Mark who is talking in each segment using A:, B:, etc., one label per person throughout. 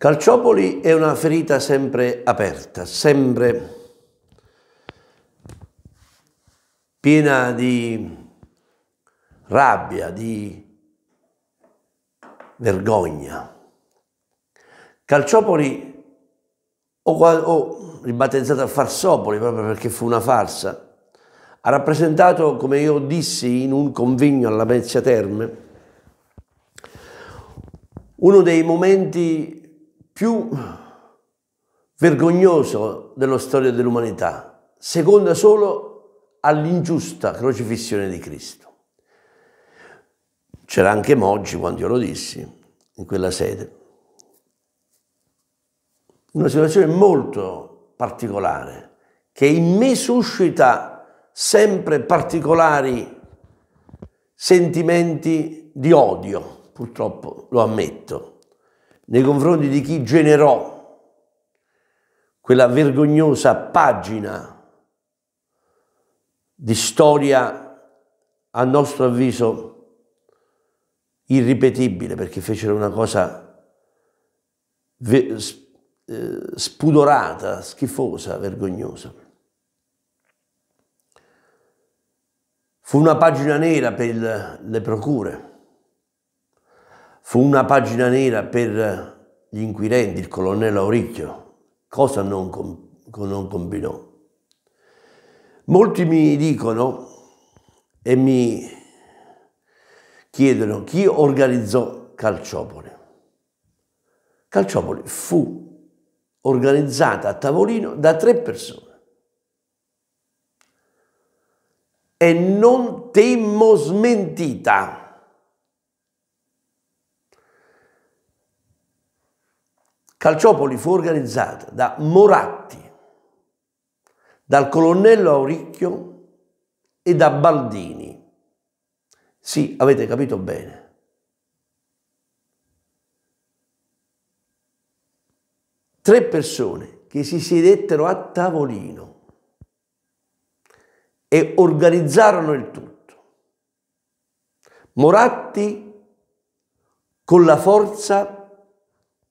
A: Calciopoli è una ferita sempre aperta, sempre piena di rabbia, di vergogna. Calciopoli, o, o ribattezzata Farsopoli proprio perché fu una farsa, ha rappresentato, come io dissi in un convegno alla Venezia Terme, uno dei momenti più vergognoso della storia dell'umanità, seconda solo all'ingiusta crocifissione di Cristo. C'era anche Moggi quando io lo dissi in quella sede. Una situazione molto particolare che in me suscita sempre particolari sentimenti di odio, purtroppo lo ammetto, nei confronti di chi generò quella vergognosa pagina di storia, a nostro avviso, irripetibile, perché fecero una cosa eh, spudorata, schifosa, vergognosa. Fu una pagina nera per le procure Fu una pagina nera per eh, gli inquirenti, il colonnello Auricchio, cosa non, com non combinò. Molti mi dicono e mi chiedono chi organizzò Calciopoli. Calciopoli fu organizzata a tavolino da tre persone. E non temmo smentita. Calciopoli fu organizzata da Moratti, dal colonnello Auricchio e da Baldini. Sì, avete capito bene. Tre persone che si sedettero a tavolino e organizzarono il tutto. Moratti con la forza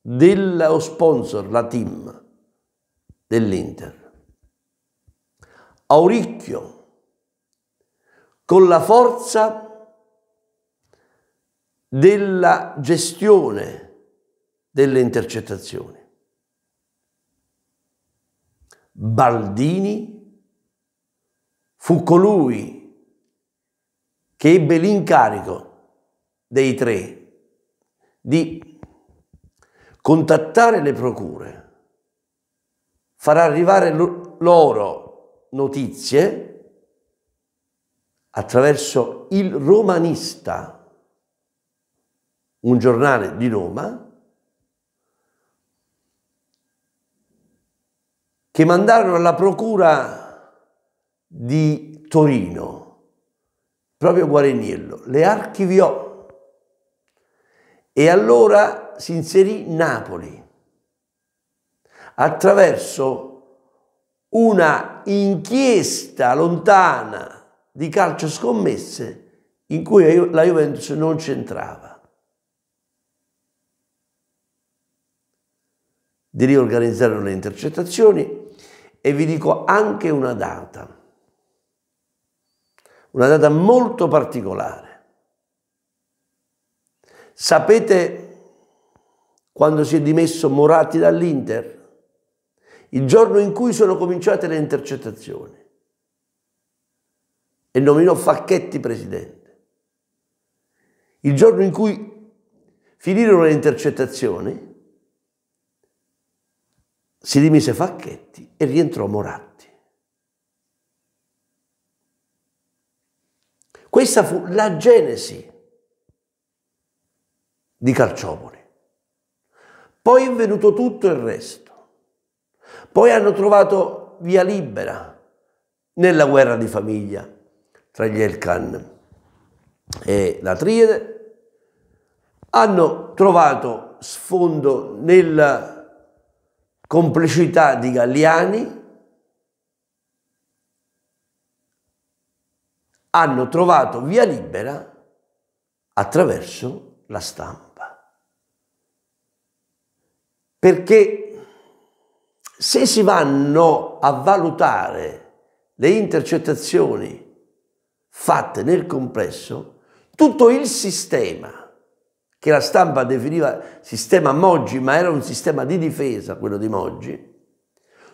A: dello sponsor, la team dell'Inter. Auricchio, con la forza della gestione delle intercettazioni. Baldini fu colui che ebbe l'incarico dei tre di contattare le procure, far arrivare loro notizie attraverso il Romanista, un giornale di Roma, che mandarono alla procura di Torino, proprio Guareniello, le archiviò. E allora si inserì Napoli attraverso una inchiesta lontana di calcio scommesse in cui la Juventus non c'entrava. Di riorganizzare le intercettazioni e vi dico anche una data, una data molto particolare. Sapete quando si è dimesso Moratti dall'Inter, il giorno in cui sono cominciate le intercettazioni e nominò Facchetti presidente. Il giorno in cui finirono le intercettazioni, si dimise Facchetti e rientrò Moratti. Questa fu la genesi di Calciopoli. Poi è venuto tutto il resto. Poi hanno trovato via libera nella guerra di famiglia tra gli Elkan e la Triade. Hanno trovato sfondo nella complicità di Galliani, hanno trovato via libera attraverso la stampa. Perché se si vanno a valutare le intercettazioni fatte nel complesso, tutto il sistema che la stampa definiva sistema Moggi, ma era un sistema di difesa quello di Moggi,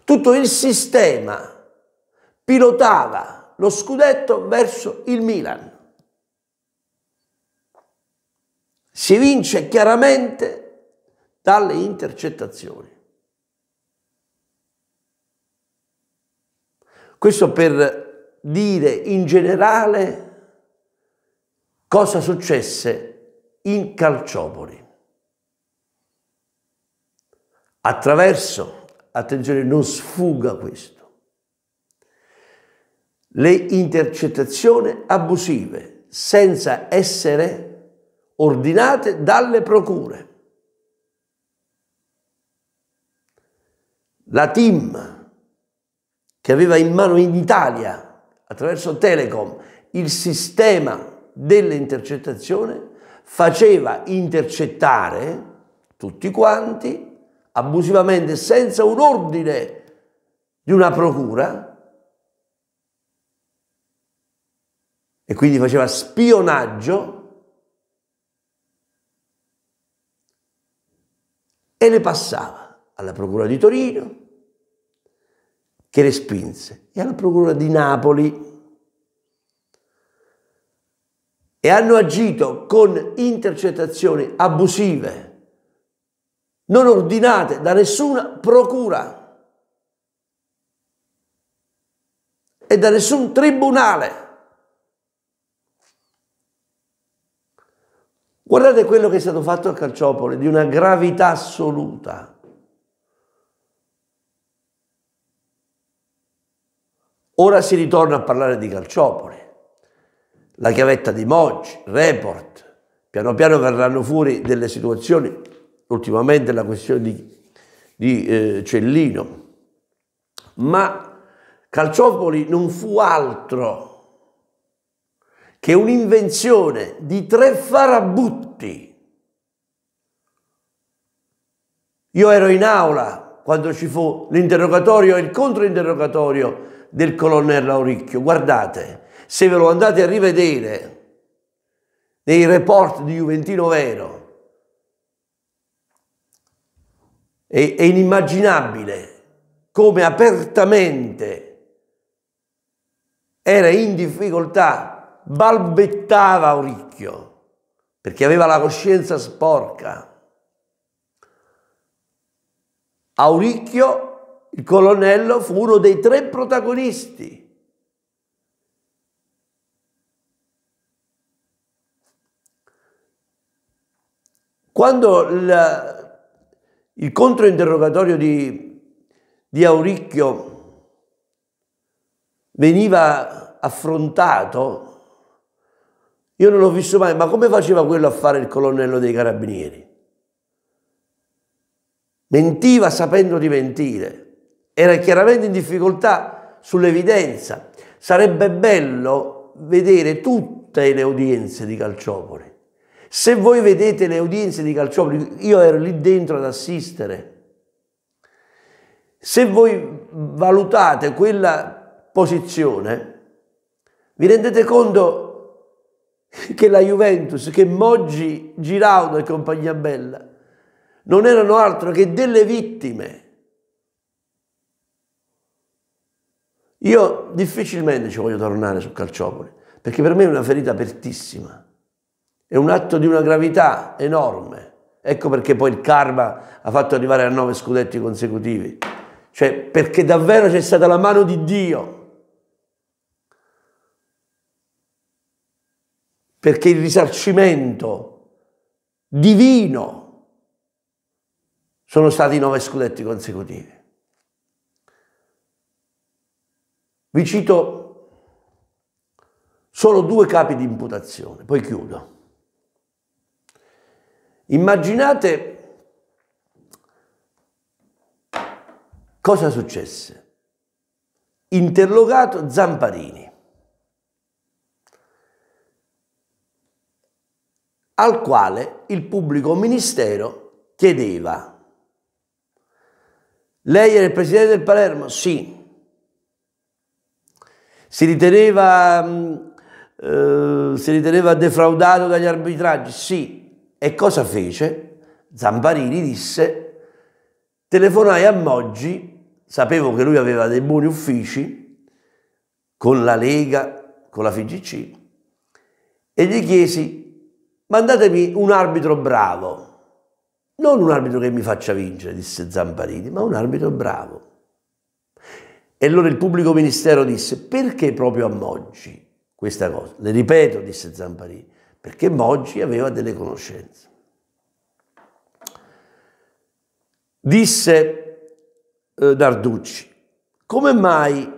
A: tutto il sistema pilotava lo scudetto verso il Milan. Si evince chiaramente dalle intercettazioni. Questo per dire in generale cosa successe in Calciopoli. Attraverso, attenzione, non sfuga questo, le intercettazioni abusive senza essere ordinate dalle procure. la TIM che aveva in mano in Italia attraverso Telecom il sistema dell'intercettazione faceva intercettare tutti quanti abusivamente senza un ordine di una procura e quindi faceva spionaggio e le passava alla procura di Torino, che respinse, e alla Procura di Napoli. E hanno agito con intercettazioni abusive, non ordinate da nessuna procura e da nessun tribunale. Guardate quello che è stato fatto a Calciopoli, di una gravità assoluta. Ora si ritorna a parlare di Calciopoli, la chiavetta di Moggi, Report. Piano piano verranno fuori delle situazioni, ultimamente la questione di, di eh, Cellino. Ma Calciopoli non fu altro che un'invenzione di tre farabutti. Io ero in aula quando ci fu l'interrogatorio e il controinterrogatorio del colonnello Auricchio. Guardate, se ve lo andate a rivedere nei report di Juventino Vero, è, è inimmaginabile come apertamente era in difficoltà, balbettava Auricchio perché aveva la coscienza sporca. Auricchio il colonnello fu uno dei tre protagonisti. Quando il, il controinterrogatorio di, di Auricchio veniva affrontato, io non l'ho visto mai, ma come faceva quello a fare il colonnello dei carabinieri? Mentiva sapendo di mentire era chiaramente in difficoltà sull'evidenza. Sarebbe bello vedere tutte le udienze di Calciopoli. Se voi vedete le udienze di Calciopoli, io ero lì dentro ad assistere. Se voi valutate quella posizione, vi rendete conto che la Juventus, che Moggi, Giraudo e compagnia bella non erano altro che delle vittime Io difficilmente ci voglio tornare su Calciopoli, perché per me è una ferita apertissima, è un atto di una gravità enorme. Ecco perché poi il karma ha fatto arrivare a nove scudetti consecutivi. Cioè, perché davvero c'è stata la mano di Dio. Perché il risarcimento divino sono stati nove scudetti consecutivi. Vi cito solo due capi di imputazione, poi chiudo. Immaginate cosa successe. Interrogato Zamparini, al quale il pubblico ministero chiedeva, lei era il presidente del Palermo? Sì si riteneva, mm, eh, si riteneva defraudato dagli arbitraggi? Sì. E cosa fece? Zambarini disse, telefonai a Moggi, sapevo che lui aveva dei buoni uffici con la Lega, con la FGC, e gli chiesi, mandatemi un arbitro bravo. Non un arbitro che mi faccia vincere, disse Zamparini, ma un arbitro bravo. E allora il pubblico ministero disse, perché proprio a Moggi questa cosa? Le ripeto, disse Zamparini, perché Moggi aveva delle conoscenze. Disse eh, Narducci, come mai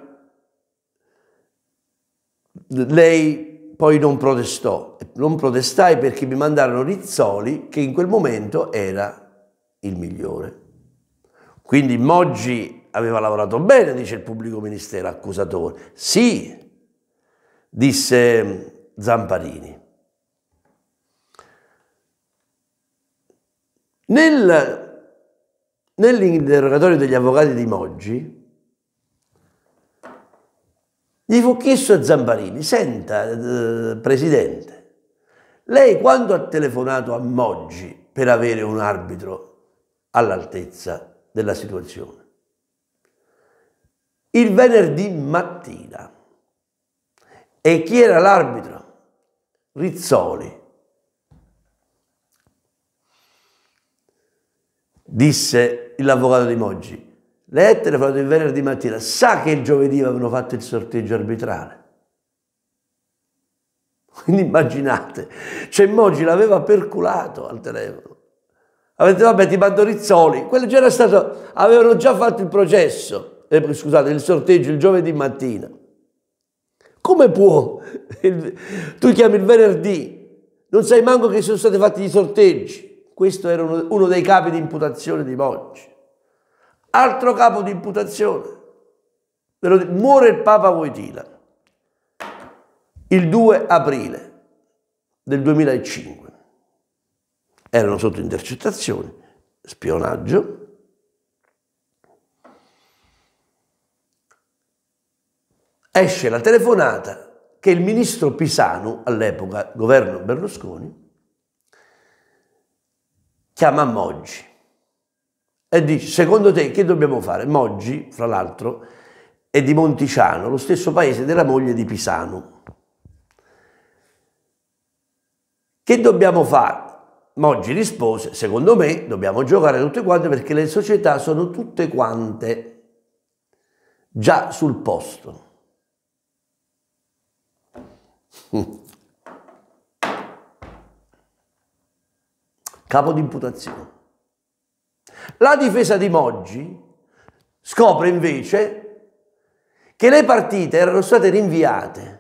A: lei poi non protestò? Non protestai perché mi mandarono Rizzoli, che in quel momento era il migliore. Quindi Moggi aveva lavorato bene, dice il pubblico ministero accusatore. Sì, disse Zamparini. Nel, nell'interrogatorio degli avvocati di Moggi, gli fu chiesto a Zamparini, senta eh, Presidente, lei quando ha telefonato a Moggi per avere un arbitro all'altezza della situazione? il venerdì mattina. E chi era l'arbitro? Rizzoli. Disse l'avvocato di Moggi, le lettere fatte il venerdì mattina, sa che il giovedì avevano fatto il sorteggio arbitrale. Quindi immaginate, cioè Moggi l'aveva perculato al telefono. Avete vabbè ti mando Rizzoli, quello già era stato, avevano già fatto il processo eh, scusate, il sorteggio il giovedì mattina. Come può? tu chiami il venerdì, non sai manco che sono stati fatti i sorteggi. Questo era uno, dei capi di imputazione di Moggi. Altro capo di imputazione. Muore il Papa Voitila il 2 aprile del 2005. Erano sotto intercettazione, spionaggio, esce la telefonata che il ministro Pisano, all'epoca governo Berlusconi, chiama Moggi e dice, secondo te che dobbiamo fare? Moggi, fra l'altro, è di Monticiano, lo stesso paese della moglie di Pisano. Che dobbiamo fare? Moggi rispose, secondo me dobbiamo giocare tutte quante perché le società sono tutte quante già sul posto. Mm. Capo di imputazione. La difesa di Moggi scopre invece che le partite erano state rinviate.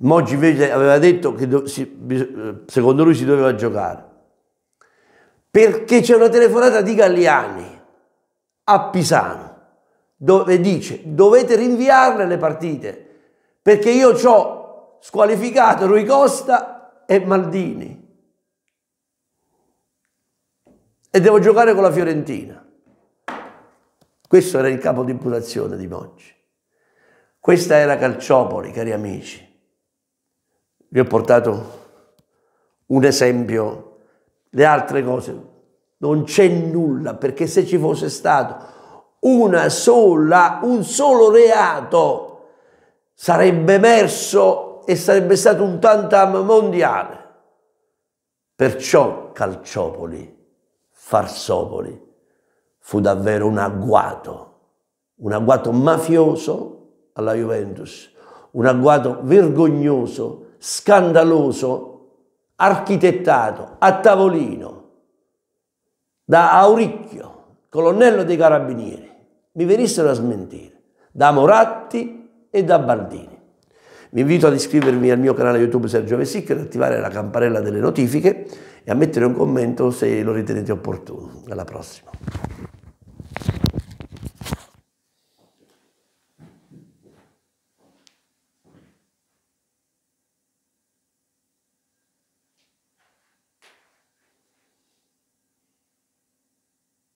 A: Moggi invece aveva detto che eh, secondo lui si doveva giocare perché c'è una telefonata di Galliani a Pisano dove dice dovete rinviarle le partite perché io ho squalificato Rui Costa e Maldini. E devo giocare con la Fiorentina. Questo era il capo di imputazione di Moggi. Questa era Calciopoli, cari amici. Vi ho portato un esempio. Le altre cose non c'è nulla perché se ci fosse stato una sola, un solo reato sarebbe emerso e sarebbe stato un tantam mondiale. Perciò Calciopoli, Farsopoli, fu davvero un agguato, un agguato mafioso alla Juventus, un agguato vergognoso, scandaloso, architettato a tavolino da Auricchio, colonnello dei carabinieri. Mi venissero a smentire, da Moratti e da Bardini. Vi invito ad iscrivervi al mio canale YouTube Sergio Vesicchio, ad attivare la campanella delle notifiche e a mettere un commento se lo ritenete opportuno. Alla prossima.